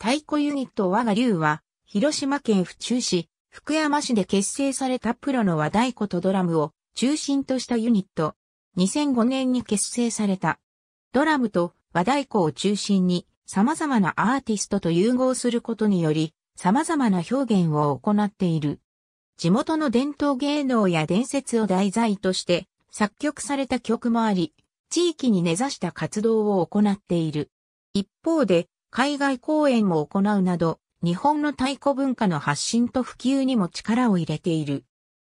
太鼓ユニット我が竜は、広島県府中市、福山市で結成されたプロの和太鼓とドラムを中心としたユニット。2005年に結成された。ドラムと和太鼓を中心に様々なアーティストと融合することにより、様々な表現を行っている。地元の伝統芸能や伝説を題材として作曲された曲もあり、地域に根ざした活動を行っている。一方で、海外公演も行うなど、日本の太鼓文化の発信と普及にも力を入れている。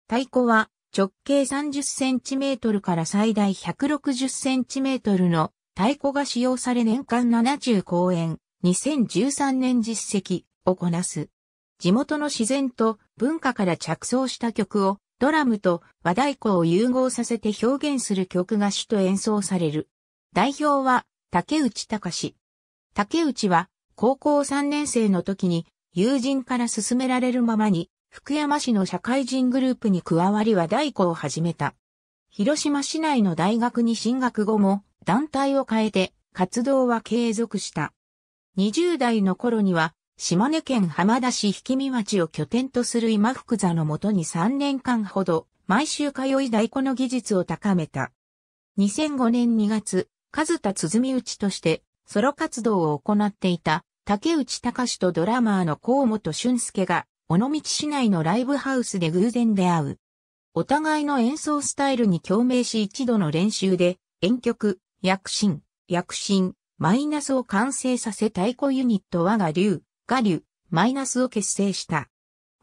太鼓は直径30センチメートルから最大160センチメートルの太鼓が使用され年間70公演、2013年実績をこなす。地元の自然と文化から着想した曲をドラムと和太鼓を融合させて表現する曲が主と演奏される。代表は竹内隆、竹内は高校3年生の時に友人から勧められるままに福山市の社会人グループに加わりは大工を始めた。広島市内の大学に進学後も団体を変えて活動は継続した。20代の頃には島根県浜田市引見町を拠点とする今福座のもとに3年間ほど毎週通い太鼓の技術を高めた。2005年2月、数田鼓打ちとしてソロ活動を行っていた竹内隆とドラマーの河本俊介が尾道市内のライブハウスで偶然出会う。お互いの演奏スタイルに共鳴し一度の練習で、演曲、躍進、躍進、マイナスを完成させ太鼓ユニット我が竜、我竜、マイナスを結成した。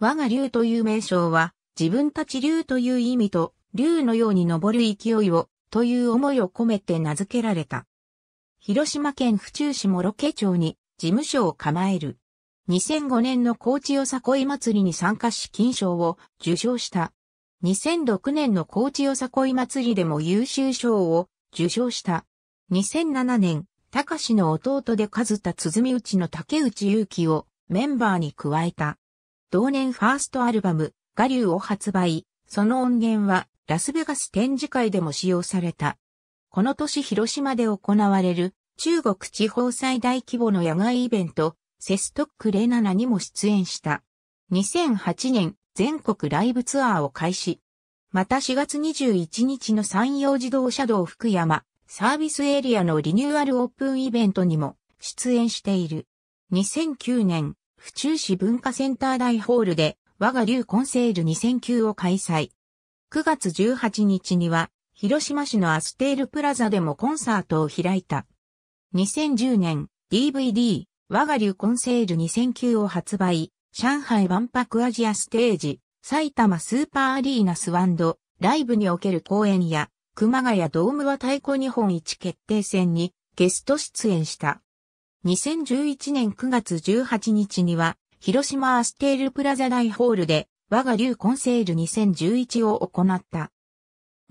我が竜という名称は、自分たち竜という意味と、竜のように登る勢いを、という思いを込めて名付けられた。広島県府中市諸家町に事務所を構える。2005年の高知よさこい祭りに参加し金賞を受賞した。2006年の高知よさこい祭りでも優秀賞を受賞した。2007年、高志の弟で数田鼓ちの竹内祐希をメンバーに加えた。同年ファーストアルバム、我流を発売、その音源はラスベガス展示会でも使用された。この年広島で行われる中国地方最大規模の野外イベント、セストック07にも出演した。2008年、全国ライブツアーを開始。また4月21日の山陽自動車道福山サービスエリアのリニューアルオープンイベントにも出演している。2009年、府中市文化センター大ホールで我が流コンセール2009を開催。9月18日には広島市のアステールプラザでもコンサートを開いた。2010年 DVD 我が流コンセール2009を発売、上海万博アジアステージ、埼玉スーパーアリーナスワンド、ライブにおける公演や、熊谷ドームは太鼓日本一決定戦にゲスト出演した。2011年9月18日には、広島アステールプラザ大ホールで、我が流コンセール2011を行った。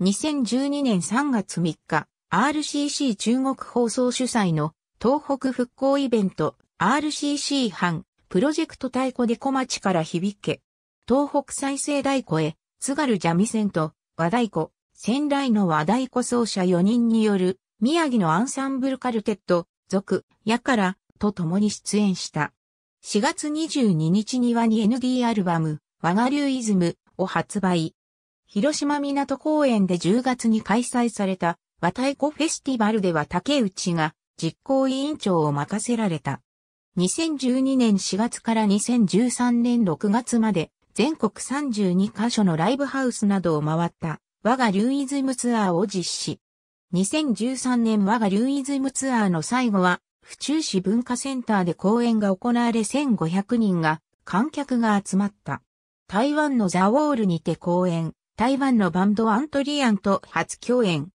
2012年3月3日、RCC 中国放送主催の東北復興イベント RCC 班プロジェクト太鼓で小町から響け。東北再生太鼓へ津軽三味線と和太鼓、仙台の和太鼓奏者4人による宮城のアンサンブルカルテット、族、やから、と共に出演した。4月22日にはに ND アルバム、和が流イズムを発売。広島港公園で10月に開催された和太鼓フェスティバルでは竹内が実行委員長を任せられた。2012年4月から2013年6月まで全国32カ所のライブハウスなどを回った我がリューイズムツアーを実施。2013年我がリューイズムツアーの最後は府中市文化センターで公演が行われ1500人が観客が集まった。台湾のザ・ウォールにて公演、台湾のバンドアントリアンと初共演。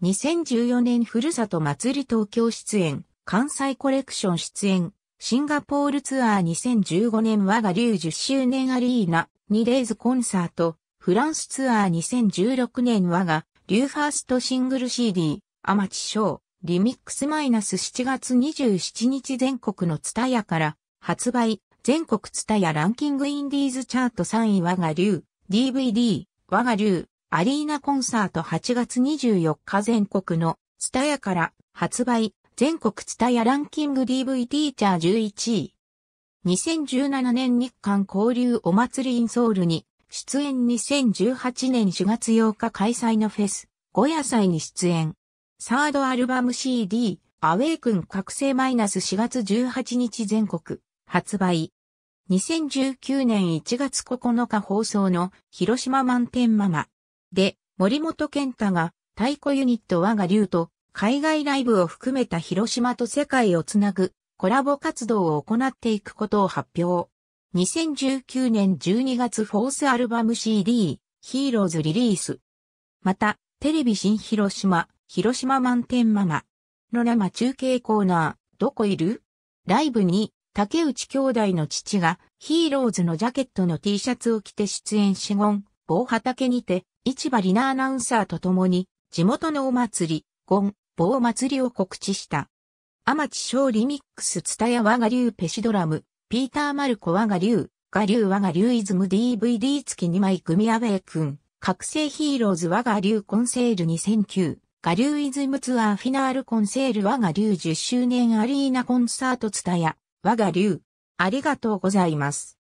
2014年ふるさと祭り東京出演、関西コレクション出演、シンガポールツアー2015年我が竜10周年アリーナ、2デイズコンサート、フランスツアー2016年我が竜ファーストシングル CD、アマチショー、リミックスマイナス7月27日全国のツタヤから発売、全国ツタヤランキングインディーズチャート3位我が竜、DVD、我が竜、アリーナコンサート8月24日全国のツタヤから発売全国ツタヤランキング DVD チャー11位。2017年日韓交流お祭りインソールに出演2018年4月8日開催のフェス、5夜祭に出演。サードアルバム CD、アウェイクン覚醒マイナス4月18日全国発売。2019年1月9日放送の広島満点ママ。で、森本健太が、太鼓ユニット我が竜と、海外ライブを含めた広島と世界をつなぐ、コラボ活動を行っていくことを発表。2019年12月フォースアルバム CD、ヒーローズリリース。また、テレビ新広島、広島満点ママ。の生中継コーナー、どこいるライブに、竹内兄弟の父が、ヒーローズのジャケットの T シャツを着て出演しゴン、棒畑にて、市場ナーアナウンサーと共に、地元のお祭り、ゴン、棒祭りを告知した。天地ーリミックスツタヤ我が竜ペシドラム、ピーター・マルコ我が竜、我竜我が竜イズム DVD 付き2枚組アウェイ君、覚醒ヒーローズ我が竜コンセール2009、我竜イズムツアーフィナールコンセール我が竜10周年アリーナコンサートツタヤ、我が竜、ありがとうございます。